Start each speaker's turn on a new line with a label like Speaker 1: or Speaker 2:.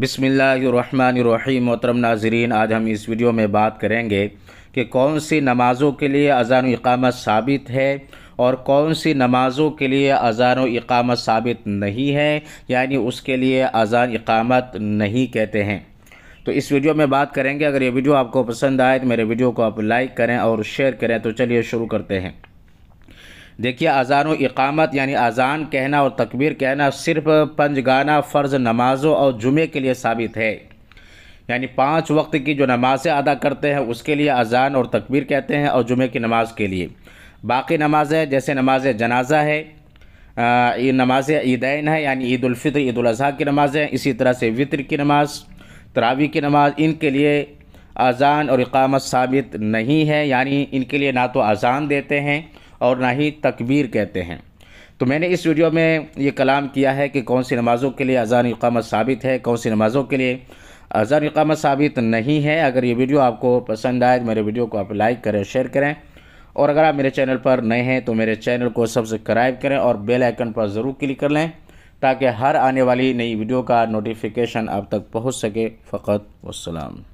Speaker 1: बिसमीम मोहतरम नाजरीन आज हम इस वीडियो में बात करेंगे कि कौन सी नमाज़ों के लिए अजान इकामत साबित है और कौन सी नमाज़ों के लिए अजान इकामत साबित नहीं है यानी उसके लिए अजान इकामत नहीं कहते हैं तो इस वीडियो में बात करेंगे अगर ये वीडियो आपको पसंद आए तो मेरे वीडियो को आप लाइक करें और शेयर करें तो चलिए शुरू करते हैं देखिए अजान व इकामत यानी अजान कहना और तकबीर कहना सिर्फ पंज गाना फ़र्ज़ नमाज़ों और जुमे के लिए साबित है यानी पाँच वक्त की जो नमाज़ें अदा करते हैं उसके लिए अजान और तकबीर कहते हैं और जुमे की नमाज़ के लिए बाकी नमाज़ें जैसे नमाज जनाजा है ये नमाज ईदैन है यानी ईदालफ़ितर ईदाजी की नमाज़ें इसी तरह से वितर की नमाज़ तरावी की नमाज़ इनके लिए अजान और इकामत साबित नहीं है यानी इनके लिए ना तो अजान देते हैं और ना ही तकबीर कहते हैं तो मैंने इस वीडियो में ये कलाम किया है कि कौन सी नमाज़ों के लिए अजान इकामत साबित है कौन सी नमाज़ों के लिए अजान इकामत साबित नहीं है अगर ये वीडियो आपको पसंद आए तो मेरे वीडियो को आप लाइक करें शेयर करें और अगर आप मेरे चैनल पर नए हैं तो मेरे चैनल को सब्सक्राइब करें और बेल आइकन पर ज़रूर क्लिक कर लें ताकि हर आने वाली नई वीडियो का नोटिफिकेशन आप तक पहुँच सके फ़कत वसलम